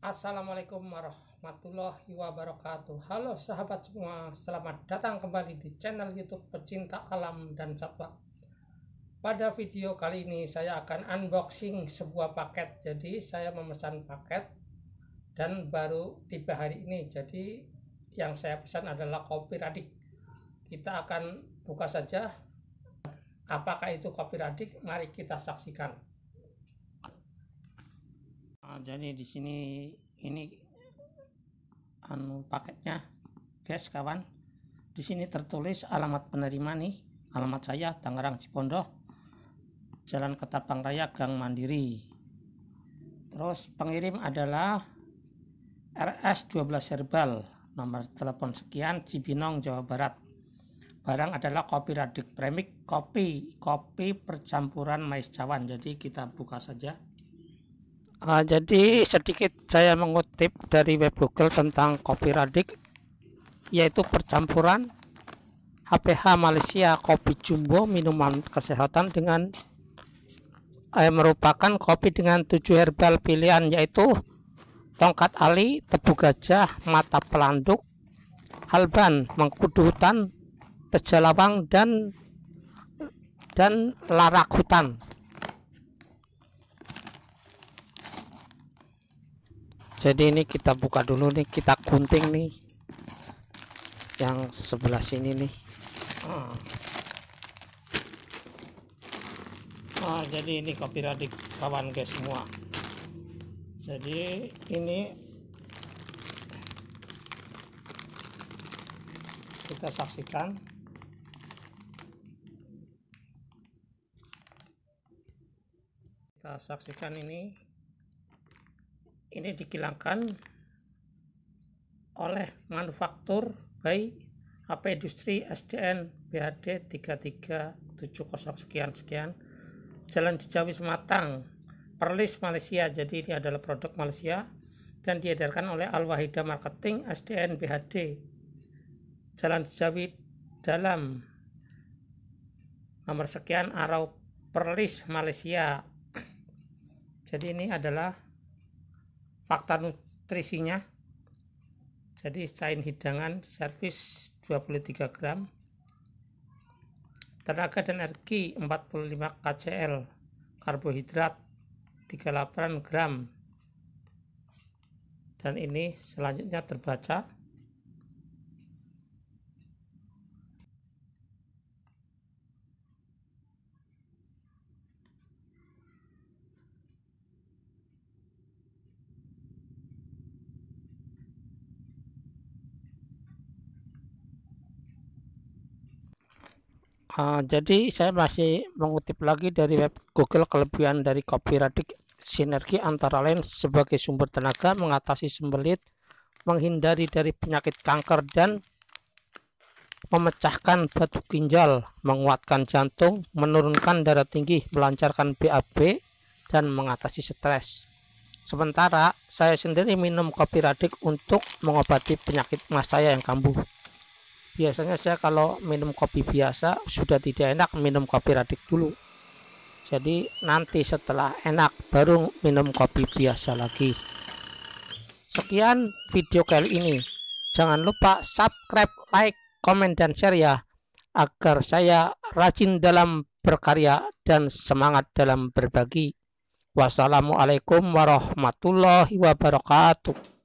Assalamualaikum warahmatullahi wabarakatuh Halo sahabat semua Selamat datang kembali di channel youtube Pecinta Alam dan Satwa Pada video kali ini Saya akan unboxing sebuah paket Jadi saya memesan paket Dan baru tiba hari ini Jadi yang saya pesan adalah kopi radik Kita akan buka saja Apakah itu kopi radik Mari kita saksikan Ah, jadi di sini ini anu paketnya, guys kawan. Di sini tertulis alamat penerima nih, alamat saya Tangerang Cipondoh, Jalan Ketapang Raya Gang Mandiri. Terus pengirim adalah RS12 Herbal, nomor telepon sekian Cibinong Jawa Barat. Barang adalah kopi radik premik, kopi, kopi percampuran mais cawan. Jadi kita buka saja. Uh, jadi sedikit saya mengutip dari web Google tentang kopi radik yaitu percampuran HPH Malaysia kopi jumbo minuman kesehatan dengan eh, merupakan kopi dengan tujuh herbal pilihan yaitu tongkat ali, tebu gajah, mata pelanduk, halban, mengkudu hutan, tejalawang dan dan larak hutan. jadi ini kita buka dulu nih kita gunting nih yang sebelah sini nih hmm. ah, jadi ini kopi radik kawan guys semua jadi ini kita saksikan kita saksikan ini ini dikilangkan oleh manufaktur by HP Industri SDN BHD 3370 sekian sekian Jalan Jejawi Sematang Perlis Malaysia jadi ini adalah produk Malaysia dan diedarkan oleh Al Wahida Marketing SDN BHD Jalan Jejawi Dalam nomor sekian Arau Perlis Malaysia jadi ini adalah fakta nutrisinya jadi cain hidangan servis 23 gram tenaga dan energi 45 kcl karbohidrat 38 gram dan ini selanjutnya terbaca Eh, jadi saya masih mengutip lagi dari web Google kelebihan dari copywriting sinergi antara lain sebagai sumber tenaga mengatasi sembelit, menghindari dari penyakit kanker dan memecahkan batu ginjal, menguatkan jantung, menurunkan darah tinggi, melancarkan BAB dan mengatasi stres. Sementara saya sendiri minum kopi radik untuk mengobati penyakit mas saya yang kambuh biasanya saya kalau minum kopi biasa sudah tidak enak minum kopi radik dulu jadi nanti setelah enak baru minum kopi biasa lagi sekian video kali ini jangan lupa subscribe like komen dan share ya agar saya rajin dalam berkarya dan semangat dalam berbagi wassalamualaikum warahmatullahi wabarakatuh